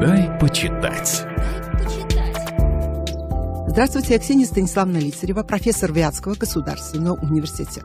Дай почитать. Здравствуйте, я Ксения Станиславна Лицарева, профессор Вятского государственного университета.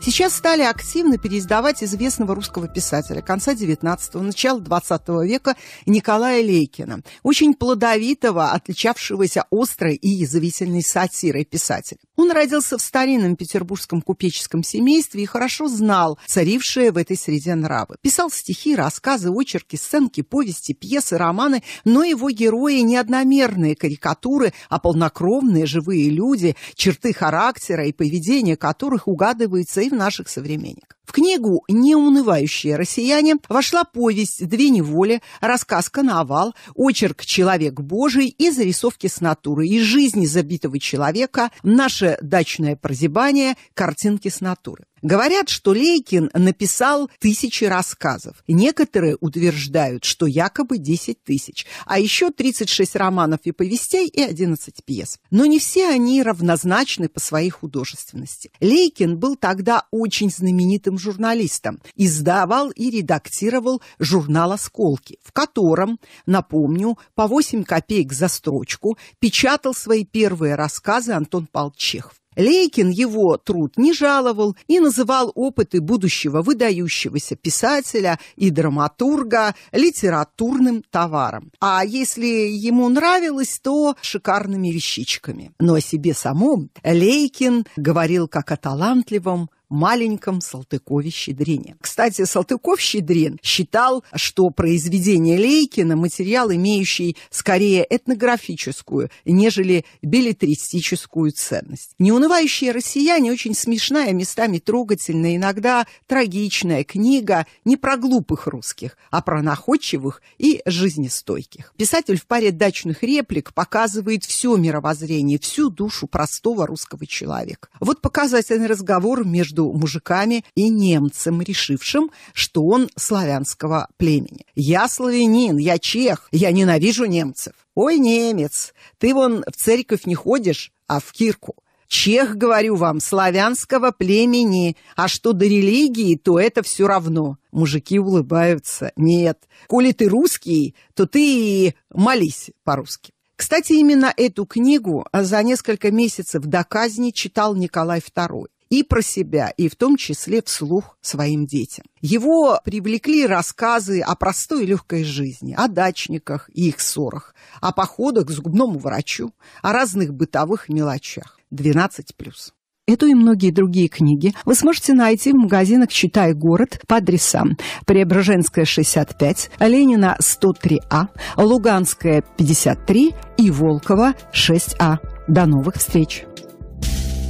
Сейчас стали активно переиздавать известного русского писателя конца 19-го, начала 20 века Николая Лейкина, очень плодовитого, отличавшегося острой и язвительной сатирой писателя. Он родился в старинном петербургском купеческом семействе и хорошо знал царившие в этой среде нравы. Писал стихи, рассказы, очерки, сценки, повести, пьесы, романы, но его герои не одномерные карикатуры, а полнокровные живые люди, черты характера и поведения которых угадываются и в наших современниках. В книгу «Неунывающие россияне» вошла повесть «Две неволи», рассказ «Коновал», очерк «Человек Божий» и зарисовки с натуры, из жизни забитого человека, наше дачное прозябание, картинки с натуры. Говорят, что Лейкин написал тысячи рассказов. Некоторые утверждают, что якобы 10 тысяч, а еще 36 романов и повестей и 11 пьес. Но не все они равнозначны по своей художественности. Лейкин был тогда очень знаменитым журналистом, издавал и редактировал журнал «Осколки», в котором, напомню, по 8 копеек за строчку печатал свои первые рассказы Антон Павлович Лейкин его труд не жаловал и называл опыты будущего выдающегося писателя и драматурга литературным товаром. А если ему нравилось, то шикарными вещичками. Но о себе самом Лейкин говорил как о талантливом, маленьком Салтыкове-Щедрине. Кстати, Салтыков-Щедрин считал, что произведение Лейкина – материал, имеющий скорее этнографическую, нежели билетристическую ценность. «Неунывающие россияне» – очень смешная, местами трогательная, иногда трагичная книга не про глупых русских, а про находчивых и жизнестойких. Писатель в паре дачных реплик показывает все мировоззрение, всю душу простого русского человека. Вот показательный разговор между между мужиками и немцем, решившим, что он славянского племени. «Я славянин, я чех, я ненавижу немцев». «Ой, немец, ты вон в церковь не ходишь, а в кирку». Чех, говорю вам, славянского племени, а что до религии, то это все равно. Мужики улыбаются. Нет, коли ты русский, то ты молись по-русски. Кстати, именно эту книгу за несколько месяцев до казни читал Николай II и про себя, и в том числе вслух своим детям. Его привлекли рассказы о простой и легкой жизни, о дачниках и их ссорах, о походах к зубному врачу, о разных бытовых мелочах. 12 плюс. Эту и многие другие книги вы сможете найти в магазинах «Читай город» по адресам Преображенская, 65, Ленина, 103А, Луганская, 53 и Волкова, 6А. До новых встреч!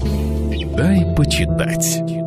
thank you «Дай почитать».